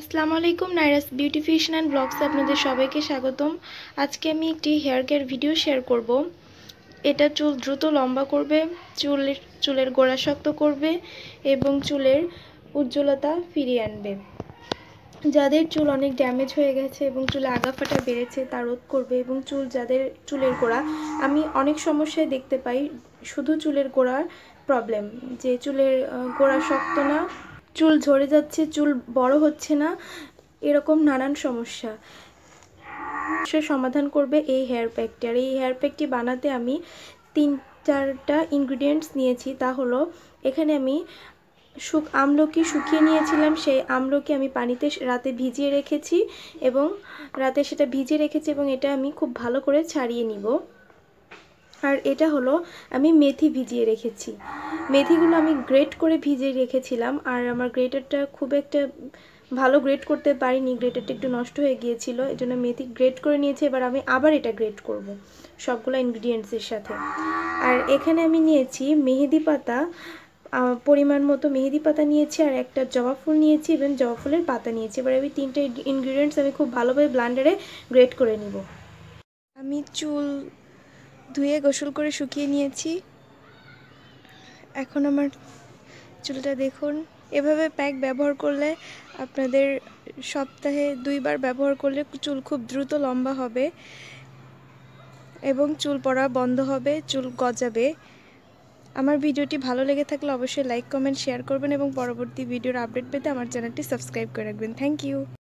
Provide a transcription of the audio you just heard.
আসসালামু আলাইকুম নাইরাস বিউটিফিশিয়ান and blogs আপনাদের সবাইকে স্বাগতম আজকে আমি একটি হেয়ার কেয়ার ভিডিও শেয়ার করব। এটা চুল দ্রুত লম্বা করবে চুলের চুলের গোড়া শক্ত করবে এবং চুলের উজ্জ্বলতা ফিরিয়ে আনবে যাদের চুল অনেক ড্যামেজ হয়ে গেছে এবং চুলে আগাফাটা বেড়েছে তা রোধ করবে এবং চুল যাদের চুলের গোড়া আমি অনেক সমস্যায় দেখতে পাই শুধু চুলের গোড়ার প্রবলেম যে চুলের গোড়া শক্ত না চুল ঝরে যাচ্ছে চুল বড় হচ্ছে না এরকম নানান সমস্যা সে সমাধান করবে এই হেয়ার প্যাকটি আর এই হেয়ার প্যাকটি বানাতে আমি তিন চারটা ইনগ্রিডিয়েন্টস নিয়েছি তা হলো এখানে আমি শুক আমলকি শুকিয়ে নিয়েছিলাম সেই আমলকি আমি পানিতে রাতে ভিজিয়ে রেখেছি এবং রাতে সেটা ভিজিয়ে রেখেছি এবং এটা আমি খুব ভালো করে ছাড়িয়ে নিব আর এটা হলো আমি মেথি ভিজিয়ে রেখেছি মেথিগুলো আমি গ্রেট করে ভিজিয়ে রেখেছিলাম আর আমার গ্রেটারটা খুব একটা ভালো গ্রেট করতে পারিনি গ্রেটারটা একটু নষ্ট হয়ে গিয়েছিল এই জন্য মেথি গ্রেট করে নিয়েছি এবার আমি আবার এটা গ্রেট করব। সবগুলো ইনগ্রিডিয়েন্টসের সাথে আর এখানে আমি নিয়েছি মেহেদি পাতা পরিমাণ মতো মেহেদি পাতা নিয়েছি আর একটা জবা ফুল নিয়েছি এবং জবা ফুলের পাতা নিয়েছি এবার আমি তিনটে ইনগ্রিডিয়েন্টস আমি খুব ভালোভাবে ব্লান্ডারে গ্রেট করে নিব আমি চুল ধুয়ে গোসল করে শুকিয়ে নিয়েছি এখন আমার চুলটা দেখুন এভাবে প্যাক ব্যবহার করলে আপনাদের সপ্তাহে দুইবার ব্যবহার করলে চুল খুব দ্রুত লম্বা হবে এবং চুল পড়া বন্ধ হবে চুল গজাবে আমার ভিডিওটি ভালো লেগে থাকলে অবশ্যই লাইক কমেন্ট শেয়ার করবেন এবং পরবর্তী ভিডিওর আপডেট পেতে আমার চ্যানেলটি সাবস্ক্রাইব করে রাখবেন থ্যাংক ইউ